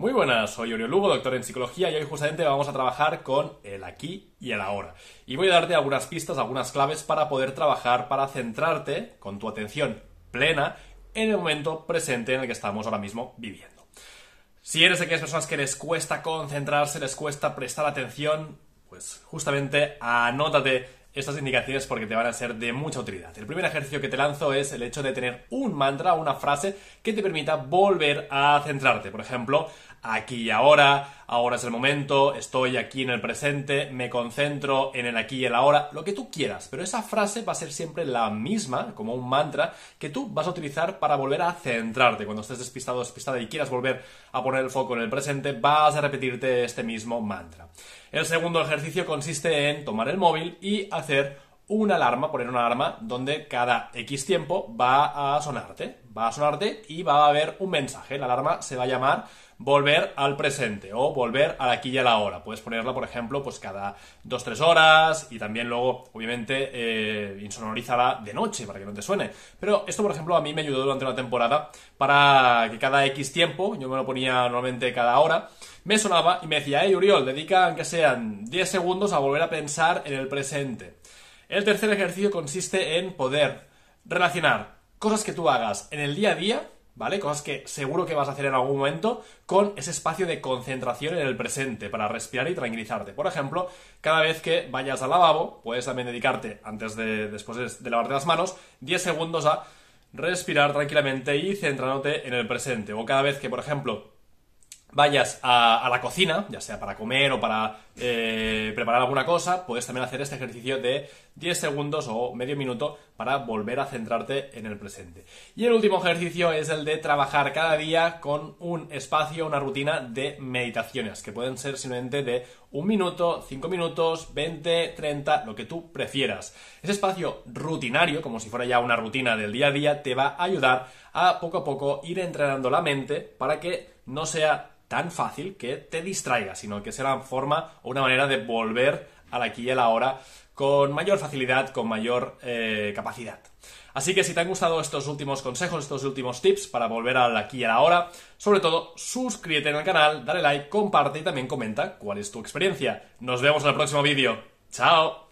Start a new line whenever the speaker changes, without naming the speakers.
Muy buenas, soy Oriol Lugo, doctor en psicología, y hoy justamente vamos a trabajar con el aquí y el ahora. Y voy a darte algunas pistas, algunas claves para poder trabajar, para centrarte con tu atención plena en el momento presente en el que estamos ahora mismo viviendo. Si eres de aquellas personas que les cuesta concentrarse, les cuesta prestar atención, pues justamente anótate estas indicaciones porque te van a ser de mucha utilidad. El primer ejercicio que te lanzo es el hecho de tener un mantra una frase que te permita volver a centrarte. Por ejemplo, aquí y ahora, ahora es el momento, estoy aquí en el presente, me concentro en el aquí y el ahora, lo que tú quieras, pero esa frase va a ser siempre la misma, como un mantra, que tú vas a utilizar para volver a centrarte. Cuando estés despistado o despistada y quieras volver a poner el foco en el presente, vas a repetirte este mismo mantra. El segundo ejercicio consiste en tomar el móvil y hacer una alarma, poner una alarma donde cada X tiempo va a sonarte, va a sonarte y va a haber un mensaje. La alarma se va a llamar volver al presente o volver al aquí y a la hora. Puedes ponerla, por ejemplo, pues cada 2-3 horas y también luego, obviamente, eh, de noche para que no te suene. Pero esto, por ejemplo, a mí me ayudó durante una temporada para que cada X tiempo, yo me lo ponía normalmente cada hora, me sonaba y me decía, hey Uriol, dedica aunque sean 10 segundos a volver a pensar en el presente. El tercer ejercicio consiste en poder relacionar cosas que tú hagas en el día a día, ¿vale? Cosas que seguro que vas a hacer en algún momento con ese espacio de concentración en el presente para respirar y tranquilizarte. Por ejemplo, cada vez que vayas al lavabo, puedes también dedicarte, antes de, después de lavarte las manos, 10 segundos a respirar tranquilamente y centrándote en el presente. O cada vez que, por ejemplo, vayas a, la cocina, ya sea para comer o para eh, preparar alguna cosa, puedes también hacer este ejercicio de 10 segundos o medio minuto para volver a centrarte en el presente. Y el último ejercicio es el de trabajar cada día con un espacio, una rutina de meditaciones, que pueden ser simplemente de un minuto, 5 minutos, 20, 30, lo que tú prefieras. Ese espacio rutinario, como si fuera ya una rutina del día a día, te va a ayudar a poco a poco ir entrenando la mente para que no sea tan fácil que te distraiga, sino que será una forma o una manera de volver al aquí y a la hora con mayor facilidad, con mayor eh, capacidad. Así que si te han gustado estos últimos consejos, estos últimos tips para volver al aquí y a la hora, sobre todo suscríbete en el canal, dale like, comparte y también comenta cuál es tu experiencia. Nos vemos en el próximo vídeo. ¡Chao!